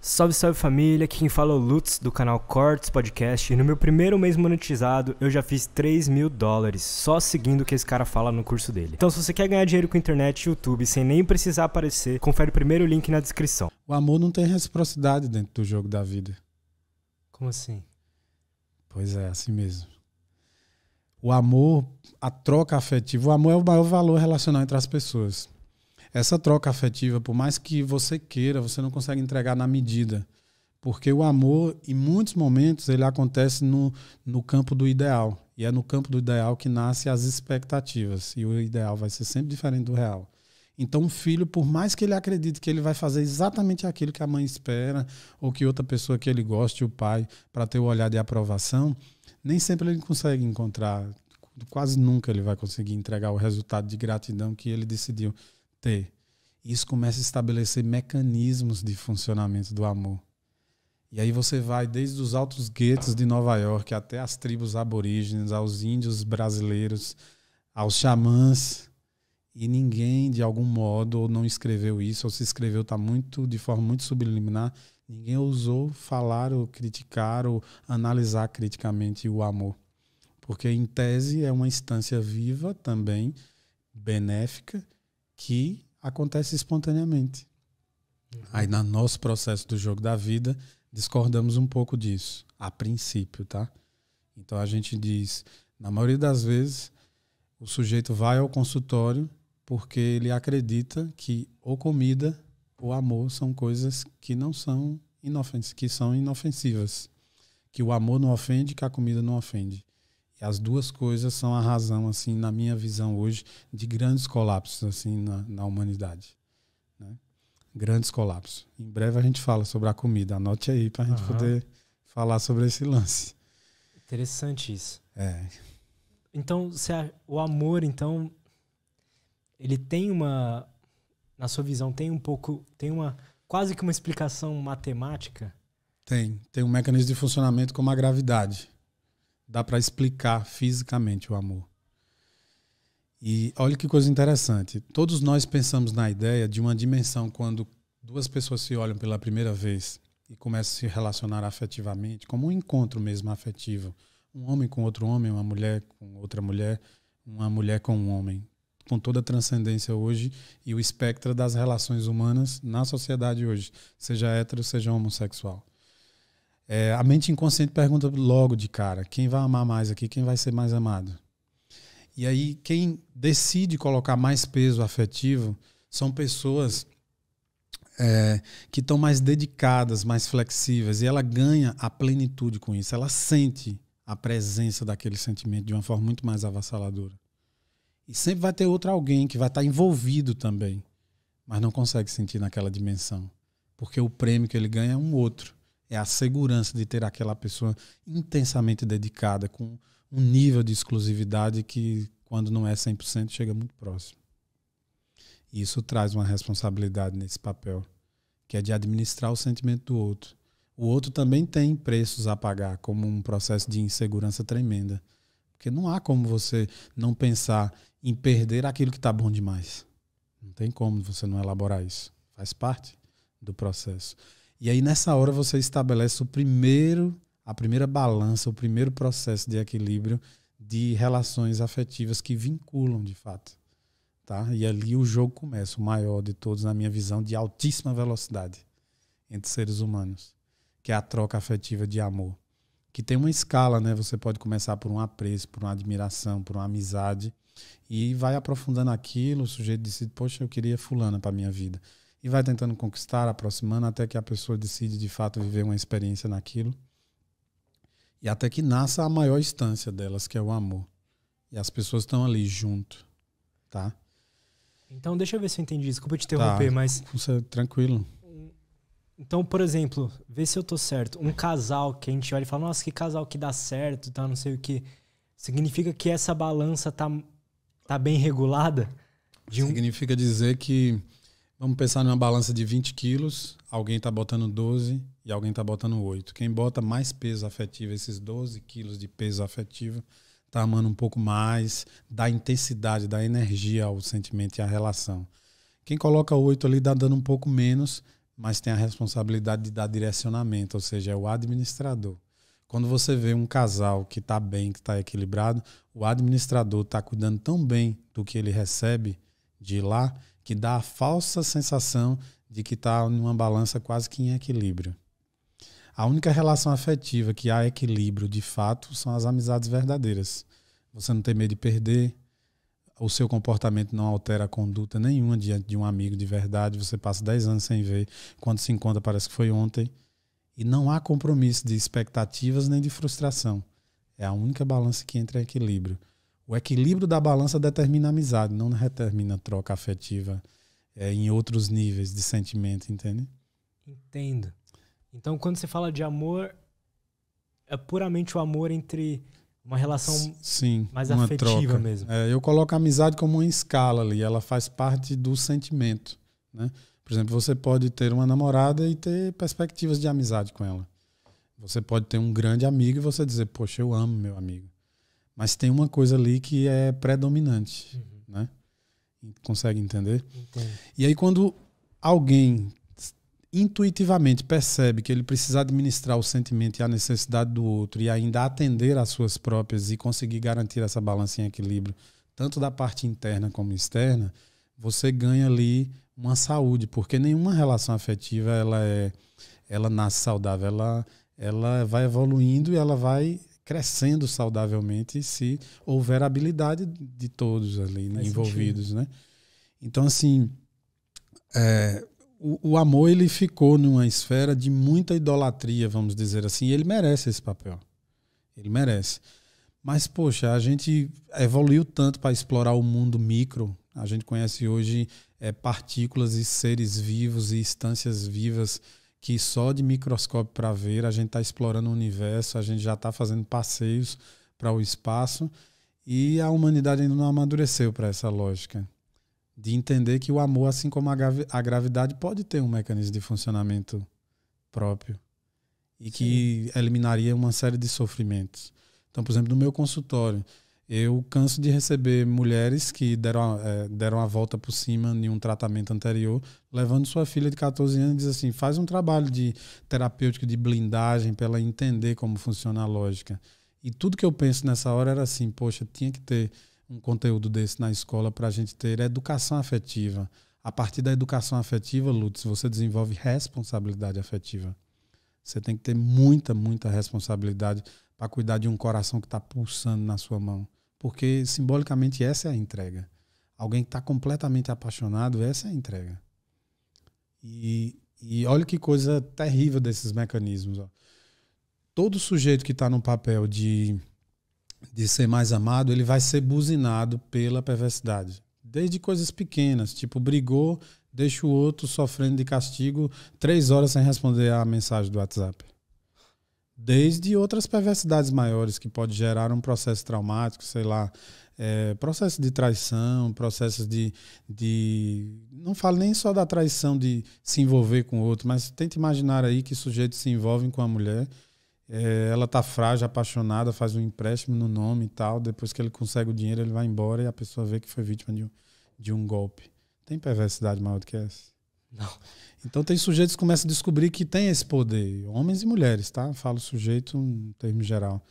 Salve, salve família, aqui quem fala é o Lutz do canal Cortes Podcast e no meu primeiro mês monetizado eu já fiz 3 mil dólares só seguindo o que esse cara fala no curso dele. Então se você quer ganhar dinheiro com internet e YouTube sem nem precisar aparecer, confere o primeiro link na descrição. O amor não tem reciprocidade dentro do jogo da vida. Como assim? Pois é, assim mesmo. O amor, a troca afetiva, o amor é o maior valor relacional entre as pessoas essa troca afetiva, por mais que você queira, você não consegue entregar na medida. Porque o amor, em muitos momentos, ele acontece no, no campo do ideal. E é no campo do ideal que nascem as expectativas. E o ideal vai ser sempre diferente do real. Então, o filho, por mais que ele acredite que ele vai fazer exatamente aquilo que a mãe espera, ou que outra pessoa que ele goste, o pai, para ter o olhar de aprovação, nem sempre ele consegue encontrar. Quase nunca ele vai conseguir entregar o resultado de gratidão que ele decidiu ter. Isso começa a estabelecer mecanismos de funcionamento do amor. E aí você vai desde os altos guetos de Nova York até as tribos aborígenes, aos índios brasileiros, aos xamãs, e ninguém, de algum modo, ou não escreveu isso, ou se escreveu tá muito, de forma muito subliminar, ninguém ousou falar ou criticar ou analisar criticamente o amor. Porque, em tese, é uma instância viva também, benéfica, que acontece espontaneamente. Uhum. Aí, no nosso processo do jogo da vida, discordamos um pouco disso, a princípio, tá? Então, a gente diz, na maioria das vezes, o sujeito vai ao consultório porque ele acredita que ou comida ou amor são coisas que não são inofensivas, que são inofensivas. Que o amor não ofende, que a comida não ofende. E as duas coisas são a razão, assim, na minha visão hoje, de grandes colapsos assim na, na humanidade. Né? Grandes colapsos. Em breve a gente fala sobre a comida. Anote aí para a gente poder falar sobre esse lance. Interessante isso. É. Então, se a, o amor, então, ele tem uma, na sua visão, tem um pouco, tem uma quase que uma explicação matemática? Tem, tem um mecanismo de funcionamento como a gravidade dá para explicar fisicamente o amor. E olha que coisa interessante. Todos nós pensamos na ideia de uma dimensão quando duas pessoas se olham pela primeira vez e começam a se relacionar afetivamente, como um encontro mesmo afetivo. Um homem com outro homem, uma mulher com outra mulher, uma mulher com um homem. Com toda a transcendência hoje e o espectro das relações humanas na sociedade hoje, seja hétero, seja homossexual. É, a mente inconsciente pergunta logo de cara: quem vai amar mais aqui? Quem vai ser mais amado? E aí, quem decide colocar mais peso afetivo são pessoas é, que estão mais dedicadas, mais flexíveis, e ela ganha a plenitude com isso. Ela sente a presença daquele sentimento de uma forma muito mais avassaladora. E sempre vai ter outro alguém que vai estar tá envolvido também, mas não consegue sentir naquela dimensão, porque o prêmio que ele ganha é um outro é a segurança de ter aquela pessoa intensamente dedicada, com um nível de exclusividade que, quando não é 100%, chega muito próximo. E isso traz uma responsabilidade nesse papel, que é de administrar o sentimento do outro. O outro também tem preços a pagar, como um processo de insegurança tremenda. Porque não há como você não pensar em perder aquilo que está bom demais. Não tem como você não elaborar isso. Faz parte do processo. E aí nessa hora você estabelece o primeiro, a primeira balança, o primeiro processo de equilíbrio de relações afetivas que vinculam de fato. Tá? E ali o jogo começa, o maior de todos, na minha visão, de altíssima velocidade entre seres humanos, que é a troca afetiva de amor. Que tem uma escala, né? Você pode começar por um apreço, por uma admiração, por uma amizade, e vai aprofundando aquilo. O sujeito decide, poxa, eu queria Fulana para minha vida e vai tentando conquistar, aproximando, até que a pessoa decide de fato viver uma experiência naquilo. E até que nasça a maior instância delas, que é o amor. E as pessoas estão ali junto, tá? Então, deixa eu ver se eu entendi. Desculpa te tá. interromper, tá. mas. Você, é tranquilo. Então, por exemplo, vê se eu tô certo. Um casal que a gente olha e fala, nossa, que casal que dá certo, tá? Não sei o que. Significa que essa balança tá, tá bem regulada? Um... Significa dizer que Vamos pensar numa balança de 20 quilos, alguém está botando 12 e alguém está botando 8. Quem bota mais peso afetivo, esses 12 quilos de peso afetivo, está amando um pouco mais, dá intensidade, dá energia ao sentimento e à relação. Quem coloca 8 ali está dando um pouco menos, mas tem a responsabilidade de dar direcionamento, ou seja, é o administrador. Quando você vê um casal que está bem, que está equilibrado, o administrador está cuidando tão bem do que ele recebe de lá que dá a falsa sensação de que está em uma balança quase que em equilíbrio. A única relação afetiva que há equilíbrio de fato são as amizades verdadeiras. Você não tem medo de perder, o seu comportamento não altera a conduta nenhuma diante de um amigo de verdade, você passa 10 anos sem ver, quando se encontra parece que foi ontem. E não há compromisso de expectativas nem de frustração. É a única balança que entra em equilíbrio. O equilíbrio da balança determina a amizade, não determina a troca afetiva é, em outros níveis de sentimento, entende? Entendo. Então, quando você fala de amor, é puramente o amor entre uma relação Sim, mais uma afetiva troca. mesmo. É, eu coloco a amizade como uma escala ali, ela faz parte do sentimento. Né? Por exemplo, você pode ter uma namorada e ter perspectivas de amizade com ela. Você pode ter um grande amigo e você dizer, poxa, eu amo meu amigo. Mas tem uma coisa ali que é predominante, uhum. né? Consegue entender? Entendo. E aí quando alguém intuitivamente percebe que ele precisa administrar o sentimento e a necessidade do outro e ainda atender às suas próprias e conseguir garantir essa balança em equilíbrio, tanto da parte interna como externa, você ganha ali uma saúde, porque nenhuma relação afetiva ela é ela nasce saudável, ela ela vai evoluindo e ela vai crescendo saudavelmente se houver habilidade de todos ali né, envolvidos, né? Então assim, é, o, o, amor ele ficou numa esfera de muita idolatria, vamos dizer assim. E ele merece esse papel, ele merece. Mas poxa, a gente evoluiu tanto para explorar o mundo micro. A gente conhece hoje é, partículas e seres vivos e instâncias vivas que só de microscópio para ver, a gente está explorando o universo, a gente já está fazendo passeios para o espaço e a humanidade ainda não amadureceu para essa lógica de entender que o amor, assim como a gravidade, pode ter um mecanismo de funcionamento próprio e Sim. que eliminaria uma série de sofrimentos. Então, por exemplo, no meu consultório, eu canso de receber mulheres que deram, a, é, deram a volta por cima em um tratamento anterior, levando sua filha de 14 anos e diz assim: faz um trabalho de terapêutico, de blindagem, para ela entender como funciona a lógica. E tudo que eu penso nessa hora era assim: poxa, tinha que ter um conteúdo desse na escola para a gente ter educação afetiva. A partir da educação afetiva, Lutz, você desenvolve responsabilidade afetiva. Você tem que ter muita, muita responsabilidade para cuidar de um coração que está pulsando na sua mão. Porque simbolicamente essa é a entrega. Alguém que está completamente apaixonado, essa é a entrega. E, e olha que coisa terrível desses mecanismos. Ó. Todo sujeito que está no papel de, de ser mais amado, ele vai ser buzinado pela perversidade. Desde coisas pequenas, tipo, brigou, deixa o outro sofrendo de castigo três horas sem responder a mensagem do WhatsApp desde outras perversidades maiores que pode gerar um processo traumático, sei lá, é, processo de traição, processos de, de. Não falo nem só da traição de se envolver com o outro, mas tenta imaginar aí que sujeitos se envolvem com a mulher. É, ela tá frágil, apaixonada, faz um empréstimo no nome e tal. Depois que ele consegue o dinheiro, ele vai embora e a pessoa vê que foi vítima de um, de um golpe. Tem perversidade maior do que essa? Não. Então tem sujeitos que começam a descobrir que tem esse poder, homens e mulheres, tá? Falo sujeito em termo geral.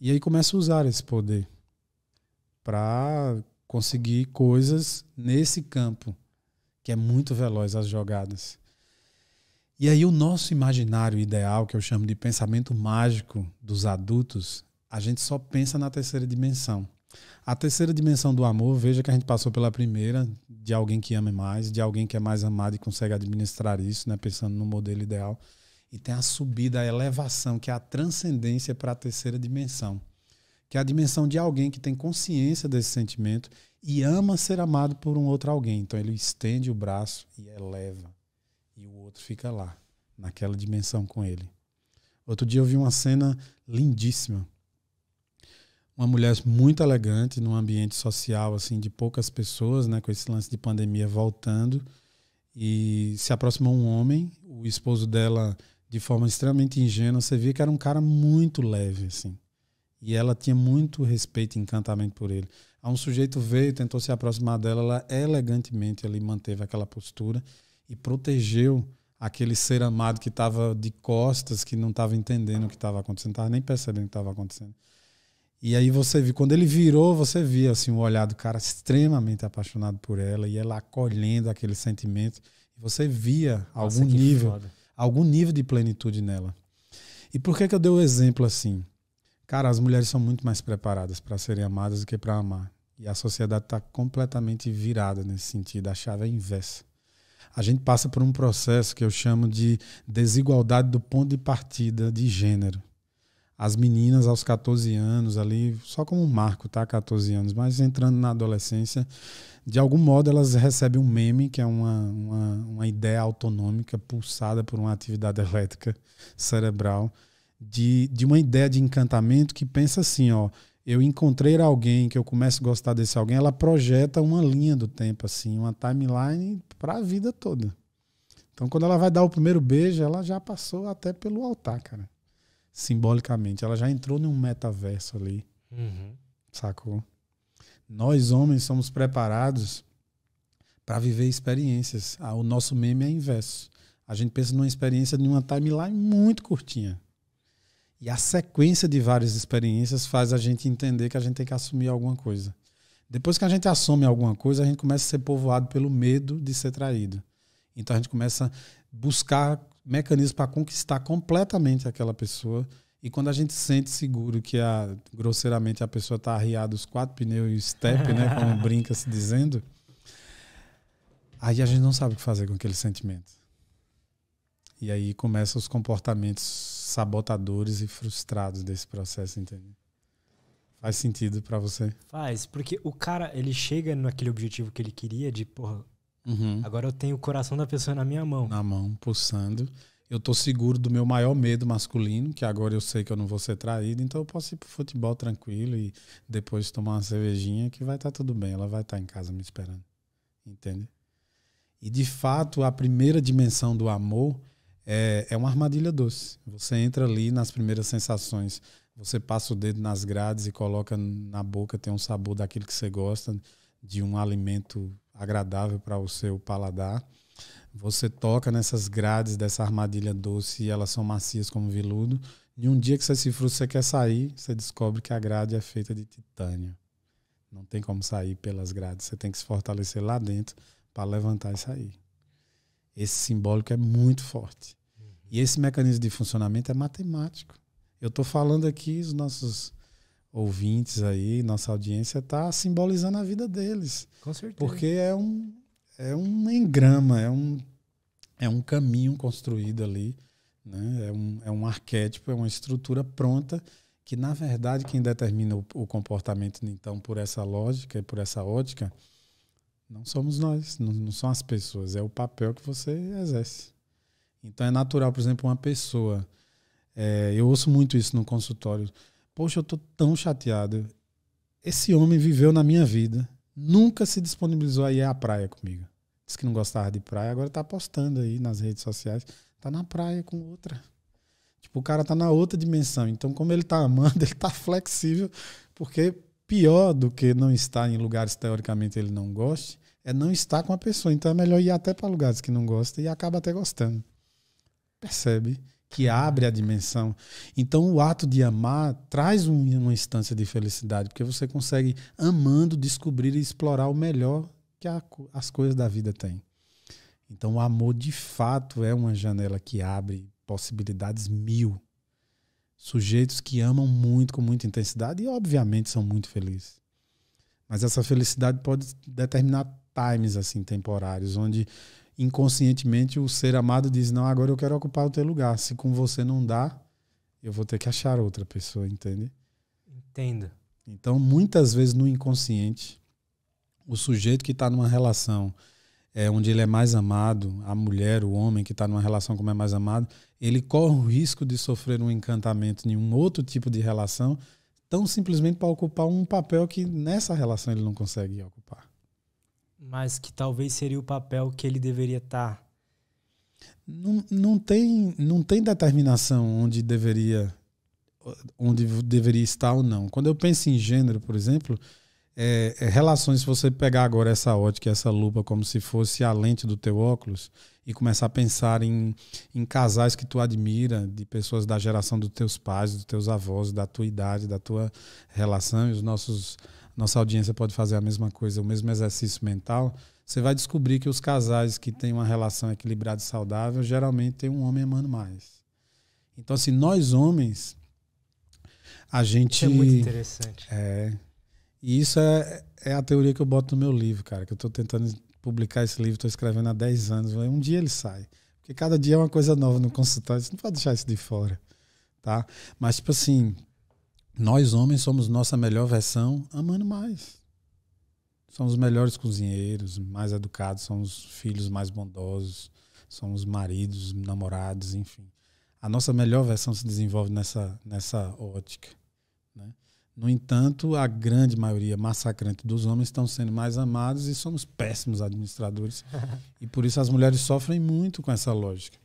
E aí começa a usar esse poder para conseguir coisas nesse campo, que é muito veloz as jogadas. E aí o nosso imaginário ideal, que eu chamo de pensamento mágico dos adultos, a gente só pensa na terceira dimensão. A terceira dimensão do amor, veja que a gente passou pela primeira, de alguém que ama mais, de alguém que é mais amado e consegue administrar isso, né? pensando no modelo ideal. E tem a subida, a elevação, que é a transcendência para a terceira dimensão, que é a dimensão de alguém que tem consciência desse sentimento e ama ser amado por um outro alguém. Então ele estende o braço e eleva, e o outro fica lá, naquela dimensão com ele. Outro dia eu vi uma cena lindíssima uma mulher muito elegante num ambiente social assim de poucas pessoas, né, com esse lance de pandemia voltando e se aproximou um homem, o esposo dela de forma extremamente ingênua, você via que era um cara muito leve assim. E ela tinha muito respeito e encantamento por ele. Há um sujeito veio, tentou se aproximar dela, ela elegantemente ali manteve aquela postura e protegeu aquele ser amado que estava de costas, que não estava entendendo o que estava acontecendo, não estava nem percebendo o que estava acontecendo. E aí você viu, quando ele virou, você via assim, o olhar do cara extremamente apaixonado por ela e ela acolhendo aquele sentimento. Você via Nossa, algum nível, foda. algum nível de plenitude nela. E por que, que eu dei o exemplo assim? Cara, as mulheres são muito mais preparadas para serem amadas do que para amar. E a sociedade está completamente virada nesse sentido, a chave é inversa. A gente passa por um processo que eu chamo de desigualdade do ponto de partida de gênero as meninas aos 14 anos ali, só como um marco, tá? 14 anos, mas entrando na adolescência, de algum modo elas recebem um meme, que é uma, uma, uma ideia autonômica pulsada por uma atividade elétrica cerebral, de, de uma ideia de encantamento que pensa assim, ó, eu encontrei alguém que eu começo a gostar desse alguém, ela projeta uma linha do tempo, assim, uma timeline para a vida toda. Então, quando ela vai dar o primeiro beijo, ela já passou até pelo altar, cara simbolicamente. Ela já entrou num metaverso ali. Uhum. Sacou? Nós, homens, somos preparados para viver experiências. Ah, o nosso meme é inverso. A gente pensa numa experiência de uma timeline muito curtinha. E a sequência de várias experiências faz a gente entender que a gente tem que assumir alguma coisa. Depois que a gente assume alguma coisa, a gente começa a ser povoado pelo medo de ser traído. Então a gente começa a buscar mecanismo para conquistar completamente aquela pessoa. E quando a gente sente seguro que a, grosseiramente a pessoa está arriada os quatro pneus e o step, né, como brinca se dizendo, aí a gente não sabe o que fazer com aquele sentimento. E aí começam os comportamentos sabotadores e frustrados desse processo, entende? Faz sentido para você? Faz, porque o cara, ele chega naquele objetivo que ele queria de, porra, Uhum. Agora eu tenho o coração da pessoa na minha mão. Na mão, pulsando. Eu tô seguro do meu maior medo masculino, que agora eu sei que eu não vou ser traído, então eu posso ir pro futebol tranquilo e depois tomar uma cervejinha que vai estar tá tudo bem. Ela vai estar tá em casa me esperando. Entende? E de fato, a primeira dimensão do amor é, é uma armadilha doce. Você entra ali nas primeiras sensações você passa o dedo nas grades e coloca na boca, tem um sabor daquilo que você gosta, de um alimento agradável para o seu paladar. Você toca nessas grades dessa armadilha doce e elas são macias como veludo. E um dia que você se frustra, você quer sair, você descobre que a grade é feita de titânio. Não tem como sair pelas grades. Você tem que se fortalecer lá dentro para levantar e sair. Esse simbólico é muito forte. E esse mecanismo de funcionamento é matemático. Eu estou falando aqui, os nossos ouvintes aí, nossa audiência, está simbolizando a vida deles. Com certeza. Porque é um, é um engrama, é um, é um caminho construído ali, né? é, um, é um arquétipo, é uma estrutura pronta que, na verdade, quem determina o, o comportamento, então, por essa lógica e por essa ótica, não somos nós, não, não são as pessoas, é o papel que você exerce. Então, é natural, por exemplo, uma pessoa. É, eu ouço muito isso no consultório Poxa, eu tô tão chateado. Esse homem viveu na minha vida, nunca se disponibilizou a ir à praia comigo. Disse que não gostava de praia, agora tá postando aí nas redes sociais. Tá na praia com outra. Tipo, o cara tá na outra dimensão. Então, como ele tá amando, ele tá flexível, porque pior do que não estar em lugares teoricamente ele não goste, é não estar com a pessoa. Então é melhor ir até para lugares que não gosta e acaba até gostando. Percebe? que abre a dimensão. Então, o ato de amar traz uma instância de felicidade, porque você consegue, amando, descobrir e explorar o melhor que a, as coisas da vida têm. Então, o amor, de fato, é uma janela que abre possibilidades mil. Sujeitos que amam muito, com muita intensidade, e, obviamente, são muito felizes. Mas essa felicidade pode determinar times assim temporários, onde inconscientemente o ser amado diz: Não, agora eu quero ocupar o teu lugar. Se com você não dá, eu vou ter que achar outra pessoa, entende? Entendo. Então, muitas vezes no inconsciente, o sujeito que está numa relação é, onde ele é mais amado, a mulher, o homem que está numa relação como é mais amado, ele corre o risco de sofrer um encantamento em um outro tipo de relação, tão simplesmente para ocupar um papel que nessa relação ele não consegue ocupar mas que talvez seria o papel que ele deveria estar? Tá. Não, não, tem, não tem determinação onde deveria onde deveria estar ou não. Quando eu penso em gênero, por exemplo, é, é, relações, se você pegar agora essa ótica, essa lupa, como se fosse a lente do teu óculos, e começar a pensar em, em casais que tu admira, de pessoas da geração dos teus pais, dos teus avós, da tua idade, da tua relação, e os nossos nossa audiência pode fazer a mesma coisa, o mesmo exercício mental, você vai descobrir que os casais que têm uma relação equilibrada e saudável geralmente tem um homem amando mais. Então, assim, nós homens, a gente. Isso é muito interessante. É. E isso é, é a teoria que eu boto no meu livro, cara, que eu estou tentando publicar esse livro, estou escrevendo há 10 anos. Um dia ele sai. Porque cada dia é uma coisa nova no consultório, você não pode deixar isso de fora. Tá? Mas, tipo assim, nós, homens, somos nossa melhor versão amando mais. Somos melhores cozinheiros, mais educados, somos filhos mais bondosos, somos maridos, namorados, enfim. A nossa melhor versão se desenvolve nessa, nessa ótica. Né? No entanto, a grande maioria massacrante dos homens estão sendo mais amados e somos péssimos administradores. e por isso as mulheres sofrem muito com essa lógica.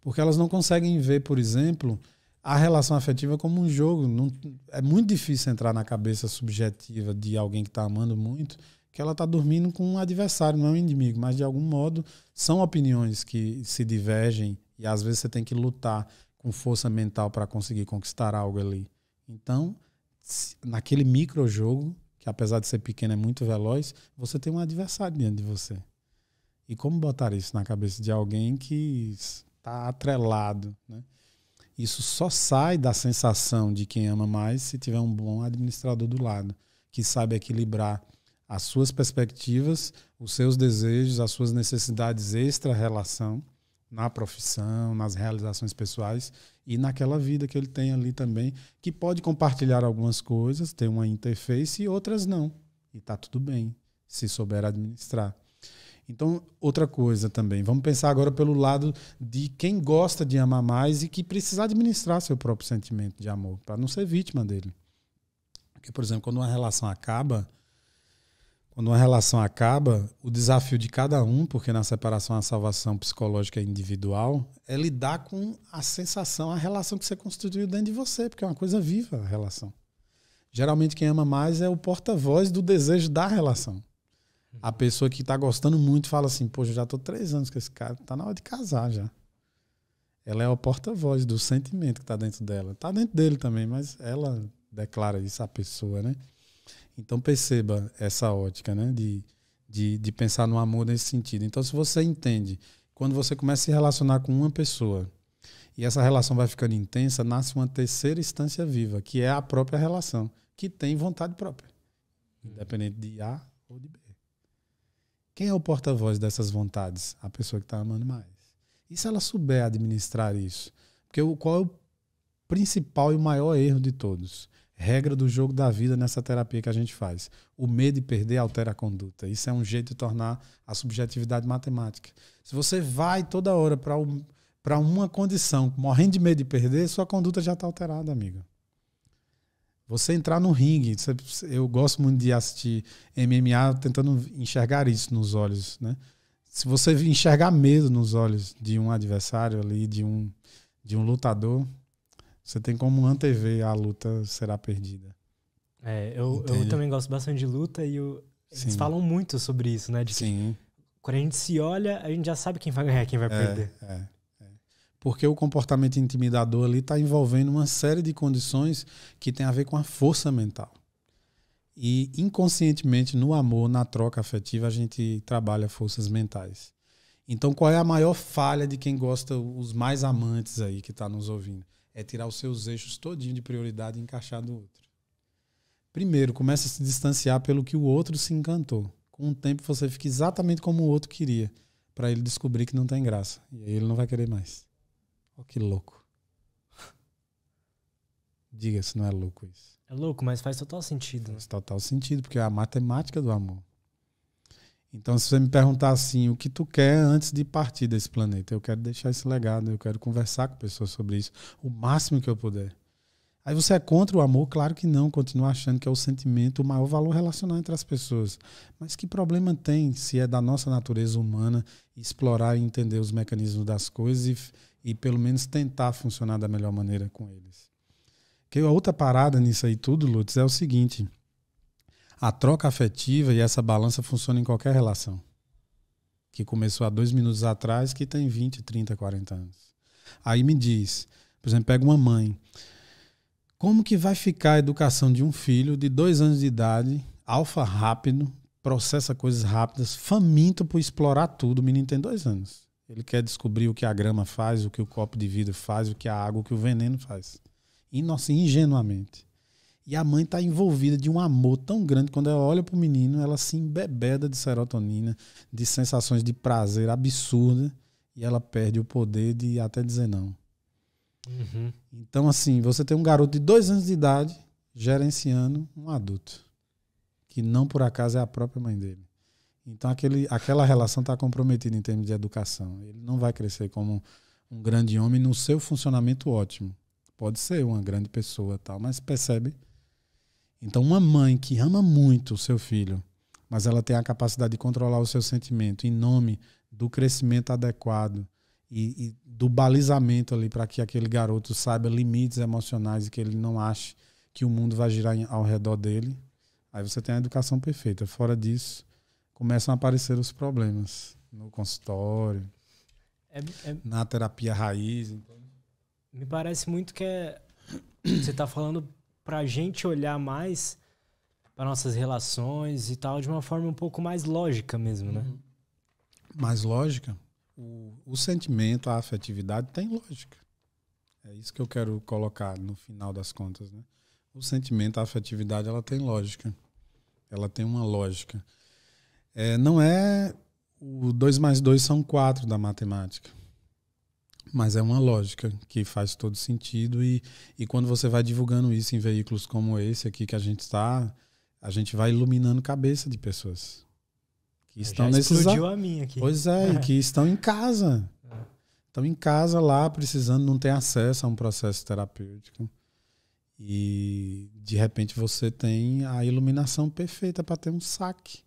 Porque elas não conseguem ver, por exemplo, a relação afetiva como um jogo. Não, é muito difícil entrar na cabeça subjetiva de alguém que está amando muito que ela está dormindo com um adversário, não é um inimigo, mas de algum modo são opiniões que se divergem e às vezes você tem que lutar com força mental para conseguir conquistar algo ali. Então, naquele microjogo, que apesar de ser pequeno é muito veloz, você tem um adversário diante de você. E como botar isso na cabeça de alguém que está atrelado, né? Isso só sai da sensação de quem ama mais se tiver um bom administrador do lado, que sabe equilibrar as suas perspectivas, os seus desejos, as suas necessidades extra-relação na profissão, nas realizações pessoais e naquela vida que ele tem ali também, que pode compartilhar algumas coisas, ter uma interface e outras não. E tá tudo bem, se souber administrar. Então, outra coisa também, vamos pensar agora pelo lado de quem gosta de amar mais e que precisa administrar seu próprio sentimento de amor, para não ser vítima dele. Porque, por exemplo, quando uma relação acaba, quando uma relação acaba, o desafio de cada um, porque na separação a salvação psicológica é individual, é lidar com a sensação, a relação que você constituiu dentro de você, porque é uma coisa viva a relação. Geralmente quem ama mais é o porta-voz do desejo da relação. A pessoa que tá gostando muito fala assim: Poxa, já tô três anos com esse cara, tá na hora de casar já. Ela é a porta-voz do sentimento que tá dentro dela. Tá dentro dele também, mas ela declara isso à pessoa, né? Então perceba essa ótica, né? De, de, de pensar no amor nesse sentido. Então, se você entende, quando você começa a se relacionar com uma pessoa e essa relação vai ficando intensa, nasce uma terceira instância viva, que é a própria relação, que tem vontade própria, independente de A ou de B. Quem é o porta-voz dessas vontades? A pessoa que está amando mais. E se ela souber administrar isso? Porque o, qual é o principal e maior erro de todos? Regra do jogo da vida nessa terapia que a gente faz. O medo de perder altera a conduta. Isso é um jeito de tornar a subjetividade matemática. Se você vai toda hora para uma condição morrendo de medo de perder, sua conduta já está alterada, amigo. Você entrar no ringue, eu gosto muito de assistir MMA tentando enxergar isso nos olhos, né? Se você enxergar medo nos olhos de um adversário ali, de um, de um lutador, você tem como antever a luta será perdida. É, eu, eu também gosto bastante de luta e eu, eles Sim. falam muito sobre isso, né? De Sim. quando a gente se olha, a gente já sabe quem vai ganhar, quem vai é, perder. É. Porque o comportamento intimidador ali está envolvendo uma série de condições que tem a ver com a força mental. E inconscientemente, no amor, na troca afetiva, a gente trabalha forças mentais. Então, qual é a maior falha de quem gosta, os mais amantes aí que está nos ouvindo? É tirar os seus eixos todinho de prioridade e encaixar do outro. Primeiro, começa a se distanciar pelo que o outro se encantou. Com o tempo, você fica exatamente como o outro queria, para ele descobrir que não tem graça. E aí ele não vai querer mais. Oh, que louco. Diga se não é louco isso. É louco, mas faz total sentido. Faz total sentido, porque é a matemática do amor. Então, se você me perguntar assim, o que tu quer antes de partir desse planeta? Eu quero deixar esse legado, eu quero conversar com pessoas sobre isso o máximo que eu puder. Aí você é contra o amor? Claro que não, continua achando que é o sentimento, o maior valor relacional entre as pessoas. Mas que problema tem se é da nossa natureza humana explorar e entender os mecanismos das coisas e, e pelo menos tentar funcionar da melhor maneira com eles? Que a outra parada nisso aí tudo, Lutz, é o seguinte: a troca afetiva e essa balança funciona em qualquer relação. Que começou há dois minutos atrás, que tem 20, 30, 40 anos. Aí me diz, por exemplo, pega uma mãe. Como que vai ficar a educação de um filho de dois anos de idade, alfa rápido, processa coisas rápidas, faminto por explorar tudo? O menino tem dois anos. Ele quer descobrir o que a grama faz, o que o copo de vidro faz, o que a água, o que o veneno faz. E, nossa, ingenuamente. E a mãe está envolvida de um amor tão grande. Quando ela olha para o menino, ela se embebeda de serotonina, de sensações de prazer absurda. E ela perde o poder de até dizer não. Uhum. Então, assim, você tem um garoto de dois anos de idade gerenciando um adulto, que não por acaso é a própria mãe dele. Então, aquele, aquela relação está comprometida em termos de educação. Ele não vai crescer como um grande homem no seu funcionamento ótimo. Pode ser uma grande pessoa, tal, mas percebe. Então, uma mãe que ama muito o seu filho, mas ela tem a capacidade de controlar o seu sentimento em nome do crescimento adequado, e, e do balizamento ali para que aquele garoto saiba limites emocionais e que ele não ache que o mundo vai girar ao redor dele. Aí você tem a educação perfeita. Fora disso, começam a aparecer os problemas no consultório, é, é, na terapia raiz. Então. Me parece muito que é, você está falando para a gente olhar mais para nossas relações e tal de uma forma um pouco mais lógica mesmo, né? Uhum. Mais lógica? o, o sentimento, a afetividade tem lógica. É isso que eu quero colocar no final das contas, né? O sentimento, a afetividade, ela tem lógica. Ela tem uma lógica. É, não é o 2 mais 2 são 4 da matemática. Mas é uma lógica que faz todo sentido. E, e quando você vai divulgando isso em veículos como esse aqui que a gente está, a gente vai iluminando cabeça de pessoas que estão nesses explodiu a minha aqui. Pois é, e que é. estão em casa. É. Estão em casa lá, precisando, não tem acesso a um processo terapêutico. E de repente você tem a iluminação perfeita para ter um saque.